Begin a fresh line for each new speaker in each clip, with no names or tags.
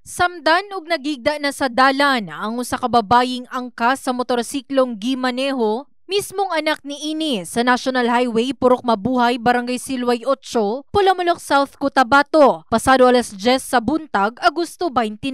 Samdan og nagigda na sa dalan ang usa ka babaying angkas sa motorsiklong gimaneho Mismong anak ni Ini sa National Highway Purok Mabuhay, Barangay Silway 8, Pulamulok South Cotabato, pasado alas 10 sa buntag, Agosto 29.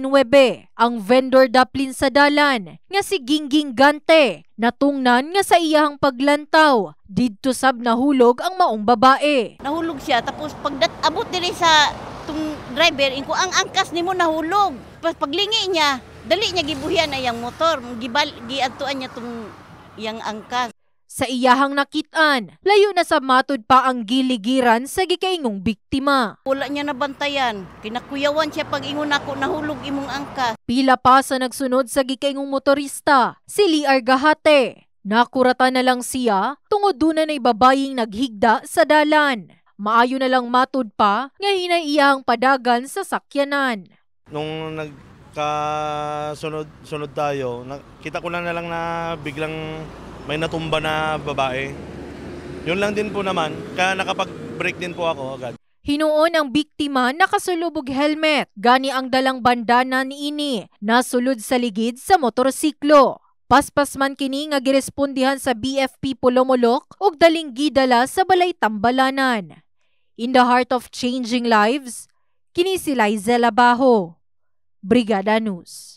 Ang vendor daplin sa dalan nga si Gingging Gante, natungnan nga sa iyahang paglantaw. Didto sab nahulog ang maong
babae. Nahulog siya tapos pagdat abot diri sa itong driver, inko ang angkas nimo nahulog. Paglingi niya, dali niya gibuhian na yang motor, gibal giadtuan niya tong yang angkas. Sa iyahang nakitaan, layo na sa matod pa ang giligiran sa gikaingong biktima. Wala niya nabantayan, kinakuyawan siya pag ingon ako nahulog imong angkas.
Pila pa sa nagsunod sa gikaingong motorista, si Lee Gahate. Nakurata na lang siya tungod doon na babaying naghigda sa dalan. Maayo na lang matud pa nga hinay ang padagan sa sakyanan.
Nung nagkasunod sunod tayo, kita ko lang na lang na biglang may natumba na babae. Yun lang din po naman, kaya nakapag-break din po ako agad.
Hinuon ang biktima nakasulubog helmet, gani ang dalang bandana ni ini, nasulod sa ligid sa motorsiklo. Paspas man kini nga girespondihan sa BFP Polomolok ug daling gidala sa Balay Tambalanan. In the heart of changing lives, kini si Lizella Baho, Brigada News.